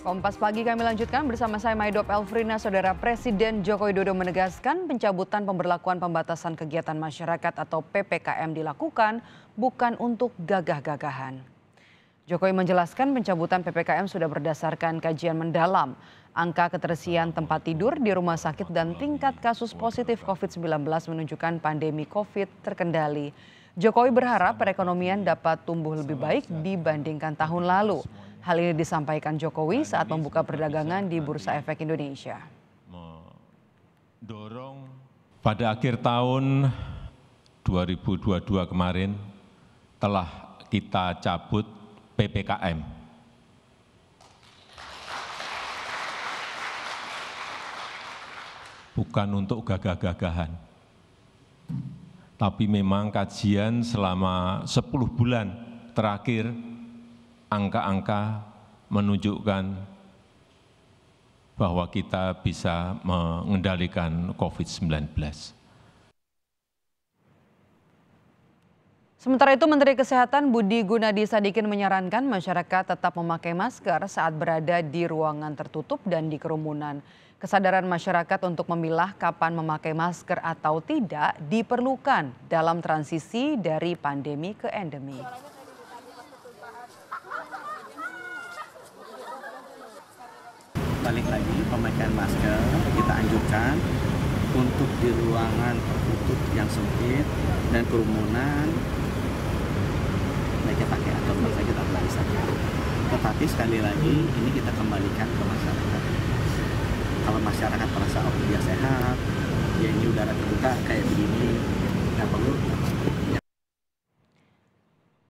Kompas pagi kami lanjutkan bersama saya Maidop Elfrina, Saudara Presiden Joko Widodo menegaskan pencabutan pemberlakuan pembatasan kegiatan masyarakat atau PPKM dilakukan bukan untuk gagah-gagahan. Jokowi menjelaskan pencabutan PPKM sudah berdasarkan kajian mendalam. Angka ketersian tempat tidur di rumah sakit dan tingkat kasus positif COVID-19 menunjukkan pandemi COVID terkendali. Jokowi berharap perekonomian dapat tumbuh lebih baik dibandingkan tahun lalu. Hal ini disampaikan Jokowi saat membuka perdagangan di Bursa Efek Indonesia. Dorong pada akhir tahun 2022 kemarin telah kita cabut PPKM. Bukan untuk gagah-gagahan, tapi memang kajian selama 10 bulan terakhir angka-angka menunjukkan bahwa kita bisa mengendalikan COVID-19. Sementara itu Menteri Kesehatan Budi Gunadi Sadikin menyarankan masyarakat tetap memakai masker saat berada di ruangan tertutup dan di kerumunan. Kesadaran masyarakat untuk memilah kapan memakai masker atau tidak diperlukan dalam transisi dari pandemi ke endemi. balik lagi pemakaian masker kita anjurkan untuk di ruangan tertutup yang sempit dan kerumunan mereka pakai atau masker kita saja. Tetapi sekali lagi ini kita kembalikan ke masyarakat. Kalau masyarakat merasa oh dia sehat, ya ini udara terbuka kayak begini,